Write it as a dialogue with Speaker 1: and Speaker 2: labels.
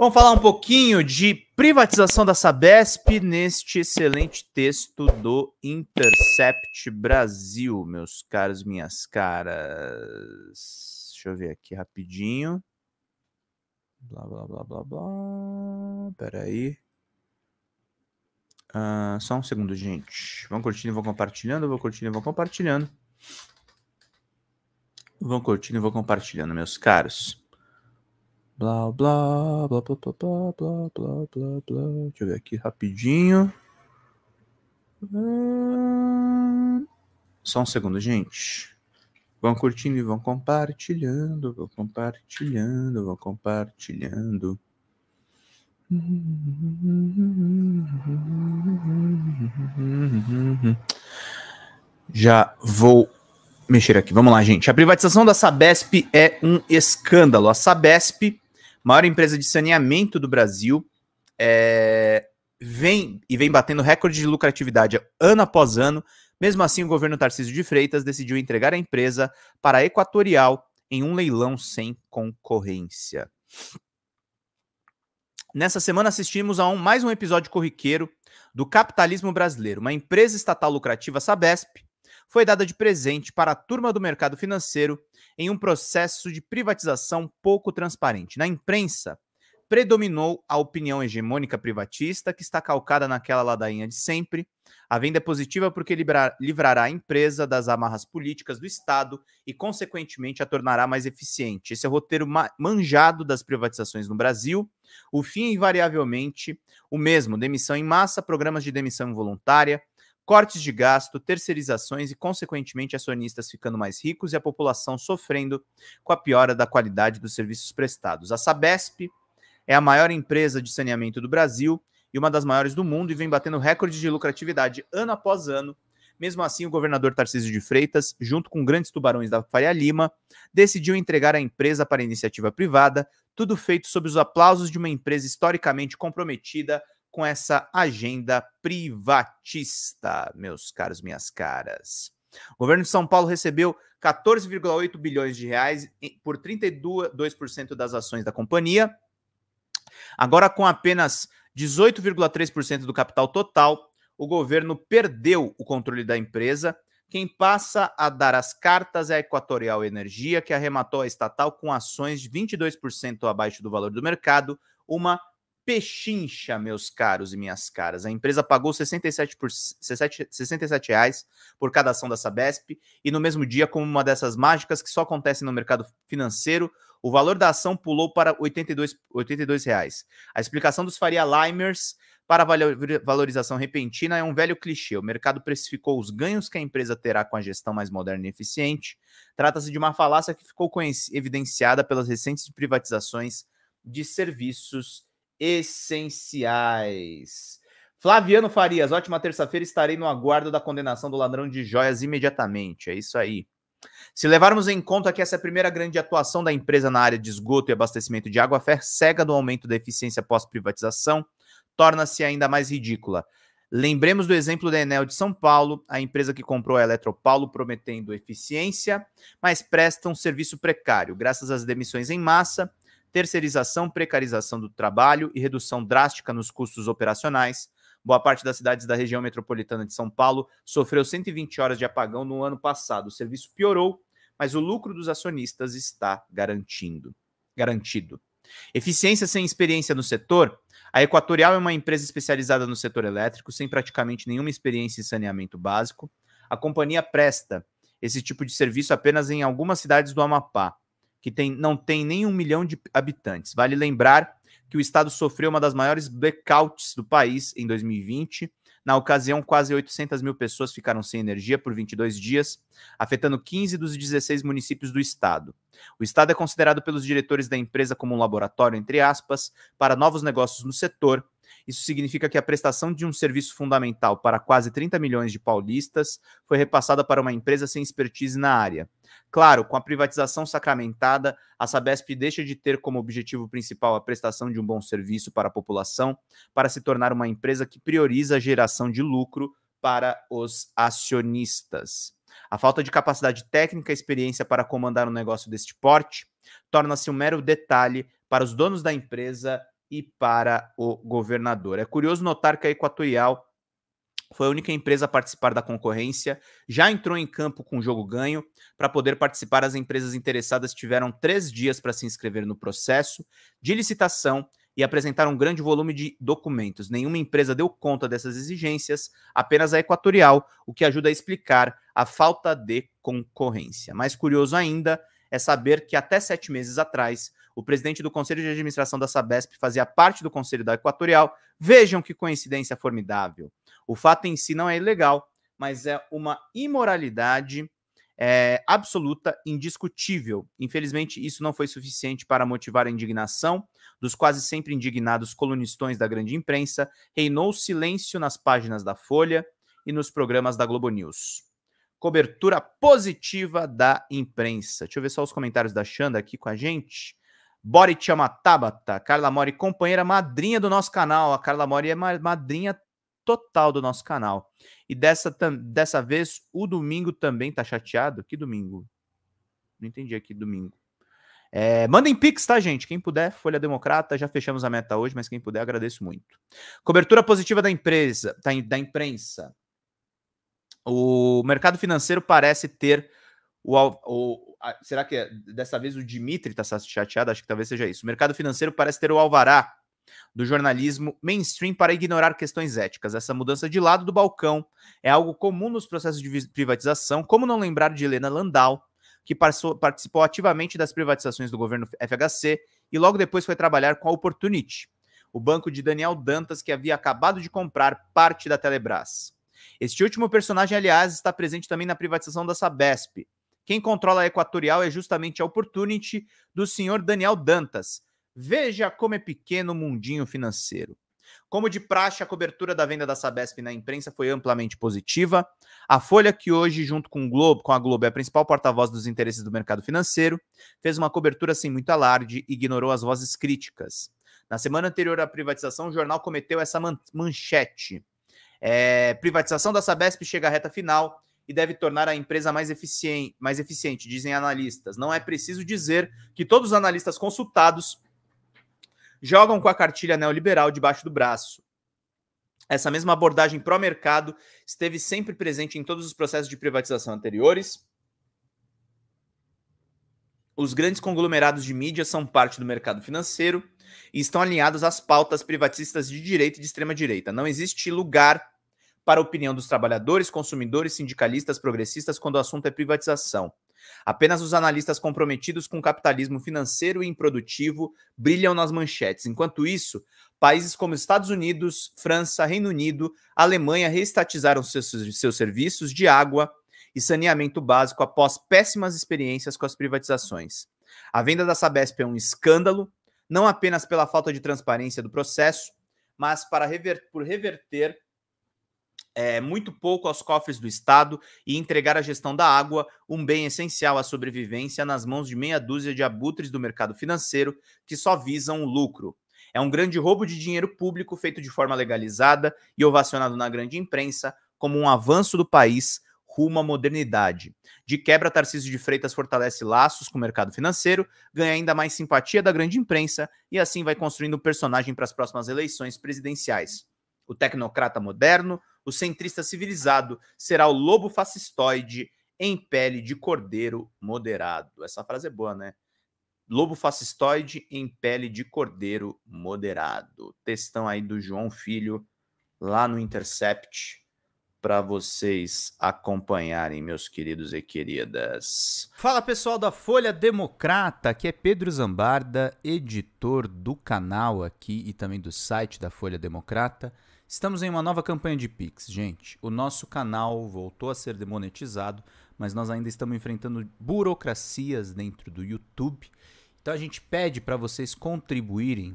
Speaker 1: Vamos falar um pouquinho de privatização da Sabesp neste excelente texto do Intercept Brasil, meus caros, minhas caras. Deixa eu ver aqui rapidinho. Blá, blá, blá, blá, blá. Peraí. Uh, só um segundo, gente. Vão curtindo, vão compartilhando, vão curtindo, vão compartilhando. Vão curtindo, vão compartilhando, meus caros. Blá, blá, blá, blá, blá, blá, blá, blá, blá, blá. Deixa eu ver aqui rapidinho. Hum, só um segundo, gente. Vão curtindo e vão compartilhando, vão compartilhando, vão compartilhando. Já vou mexer aqui. Vamos lá, gente. A privatização da Sabesp é um escândalo. A Sabesp maior empresa de saneamento do Brasil, é, vem e vem batendo recorde de lucratividade ano após ano. Mesmo assim, o governo Tarcísio de Freitas decidiu entregar a empresa para a Equatorial em um leilão sem concorrência. Nessa semana assistimos a um, mais um episódio corriqueiro do capitalismo brasileiro. Uma empresa estatal lucrativa, Sabesp, foi dada de presente para a turma do mercado financeiro em um processo de privatização pouco transparente. Na imprensa, predominou a opinião hegemônica privatista, que está calcada naquela ladainha de sempre. A venda é positiva porque livrará a empresa das amarras políticas do Estado e, consequentemente, a tornará mais eficiente. Esse é o roteiro manjado das privatizações no Brasil. O fim é invariavelmente o mesmo: demissão em massa, programas de demissão involuntária, cortes de gasto, terceirizações e, consequentemente, acionistas ficando mais ricos e a população sofrendo com a piora da qualidade dos serviços prestados. A Sabesp é a maior empresa de saneamento do Brasil e uma das maiores do mundo e vem batendo recordes de lucratividade ano após ano. Mesmo assim, o governador Tarcísio de Freitas, junto com grandes tubarões da Faria Lima, decidiu entregar a empresa para a iniciativa privada, tudo feito sob os aplausos de uma empresa historicamente comprometida com essa agenda privatista, meus caros, minhas caras. O governo de São Paulo recebeu 14,8 bilhões de reais por 32% das ações da companhia. Agora, com apenas 18,3% do capital total, o governo perdeu o controle da empresa. Quem passa a dar as cartas é a Equatorial Energia, que arrematou a estatal com ações de 22% abaixo do valor do mercado, uma pechincha, meus caros e minhas caras. A empresa pagou 67, por, 67, 67 reais por cada ação da Sabesp e no mesmo dia, como uma dessas mágicas que só acontecem no mercado financeiro, o valor da ação pulou para 82, 82 reais. A explicação dos Faria Limers para valorização repentina é um velho clichê. O mercado precificou os ganhos que a empresa terá com a gestão mais moderna e eficiente. Trata-se de uma falácia que ficou evidenciada pelas recentes privatizações de serviços essenciais. Flaviano Farias, ótima terça-feira, estarei no aguardo da condenação do ladrão de joias imediatamente. É isso aí. Se levarmos em conta que essa é a primeira grande atuação da empresa na área de esgoto e abastecimento de água, a fé cega do aumento da eficiência pós-privatização torna-se ainda mais ridícula. Lembremos do exemplo da Enel de São Paulo, a empresa que comprou a Eletropaulo prometendo eficiência, mas presta um serviço precário. Graças às demissões em massa, terceirização, precarização do trabalho e redução drástica nos custos operacionais. Boa parte das cidades da região metropolitana de São Paulo sofreu 120 horas de apagão no ano passado. O serviço piorou, mas o lucro dos acionistas está garantindo, garantido. Eficiência sem experiência no setor. A Equatorial é uma empresa especializada no setor elétrico, sem praticamente nenhuma experiência em saneamento básico. A companhia presta esse tipo de serviço apenas em algumas cidades do Amapá que tem, não tem nem um milhão de habitantes. Vale lembrar que o estado sofreu uma das maiores blackouts do país em 2020. Na ocasião, quase 800 mil pessoas ficaram sem energia por 22 dias, afetando 15 dos 16 municípios do estado. O estado é considerado pelos diretores da empresa como um laboratório, entre aspas, para novos negócios no setor isso significa que a prestação de um serviço fundamental para quase 30 milhões de paulistas foi repassada para uma empresa sem expertise na área. Claro, com a privatização sacramentada, a Sabesp deixa de ter como objetivo principal a prestação de um bom serviço para a população, para se tornar uma empresa que prioriza a geração de lucro para os acionistas. A falta de capacidade técnica e experiência para comandar um negócio deste porte torna-se um mero detalhe para os donos da empresa e para o governador. É curioso notar que a Equatorial foi a única empresa a participar da concorrência, já entrou em campo com jogo ganho. Para poder participar, as empresas interessadas tiveram três dias para se inscrever no processo de licitação e apresentar um grande volume de documentos. Nenhuma empresa deu conta dessas exigências, apenas a Equatorial, o que ajuda a explicar a falta de concorrência. Mais curioso ainda é saber que até sete meses atrás, o presidente do Conselho de Administração da Sabesp fazia parte do Conselho da Equatorial. Vejam que coincidência formidável. O fato em si não é ilegal, mas é uma imoralidade é, absoluta, indiscutível. Infelizmente, isso não foi suficiente para motivar a indignação dos quase sempre indignados colunistões da grande imprensa. Reinou silêncio nas páginas da Folha e nos programas da Globo News. Cobertura positiva da imprensa. Deixa eu ver só os comentários da Xanda aqui com a gente. Bori chama Tabata, Carla Mori, companheira madrinha do nosso canal. A Carla Mori é madrinha total do nosso canal. E dessa, dessa vez, o domingo também tá chateado. Que domingo? Não entendi aqui, domingo. É, mandem pix, tá, gente? Quem puder, Folha Democrata, já fechamos a meta hoje, mas quem puder, agradeço muito. Cobertura positiva da empresa, da imprensa. O mercado financeiro parece ter o, o a, será que é, dessa vez o Dimitri está chateado? Acho que talvez seja isso. O mercado financeiro parece ter o alvará do jornalismo mainstream para ignorar questões éticas. Essa mudança de lado do balcão é algo comum nos processos de privatização, como não lembrar de Helena Landau, que passou, participou ativamente das privatizações do governo FHC e logo depois foi trabalhar com a Opportunity, o banco de Daniel Dantas que havia acabado de comprar parte da Telebrás. Este último personagem, aliás, está presente também na privatização da Sabesp, quem controla a Equatorial é justamente a Opportunity do senhor Daniel Dantas. Veja como é pequeno o mundinho financeiro. Como de praxe, a cobertura da venda da Sabesp na imprensa foi amplamente positiva. A Folha, que hoje, junto com, Globo, com a Globo, é a principal porta-voz dos interesses do mercado financeiro, fez uma cobertura sem muito alarde e ignorou as vozes críticas. Na semana anterior à privatização, o jornal cometeu essa manchete. É, privatização da Sabesp chega à reta final e deve tornar a empresa mais eficiente, mais eficiente, dizem analistas. Não é preciso dizer que todos os analistas consultados jogam com a cartilha neoliberal debaixo do braço. Essa mesma abordagem pró-mercado esteve sempre presente em todos os processos de privatização anteriores. Os grandes conglomerados de mídia são parte do mercado financeiro e estão alinhados às pautas privatistas de direita e de extrema direita. Não existe lugar para a opinião dos trabalhadores, consumidores, sindicalistas, progressistas quando o assunto é privatização. Apenas os analistas comprometidos com o capitalismo financeiro e improdutivo brilham nas manchetes. Enquanto isso, países como Estados Unidos, França, Reino Unido, Alemanha reestatizaram seus, seus serviços de água e saneamento básico após péssimas experiências com as privatizações. A venda da Sabesp é um escândalo, não apenas pela falta de transparência do processo, mas para rever, por reverter é, muito pouco aos cofres do Estado e entregar a gestão da água, um bem essencial à sobrevivência, nas mãos de meia dúzia de abutres do mercado financeiro que só visam o lucro. É um grande roubo de dinheiro público feito de forma legalizada e ovacionado na grande imprensa como um avanço do país rumo à modernidade. De quebra, Tarcísio de Freitas fortalece laços com o mercado financeiro, ganha ainda mais simpatia da grande imprensa e assim vai construindo um personagem para as próximas eleições presidenciais o tecnocrata moderno, o centrista civilizado será o lobo fascistoide em pele de cordeiro moderado. Essa frase é boa, né? Lobo fascistoide em pele de cordeiro moderado. Textão aí do João Filho, lá no Intercept para vocês acompanharem, meus queridos e queridas. Fala pessoal da Folha Democrata, aqui é Pedro Zambarda, editor do canal aqui e também do site da Folha Democrata. Estamos em uma nova campanha de Pix, gente. O nosso canal voltou a ser demonetizado, mas nós ainda estamos enfrentando burocracias dentro do YouTube. Então a gente pede para vocês contribuírem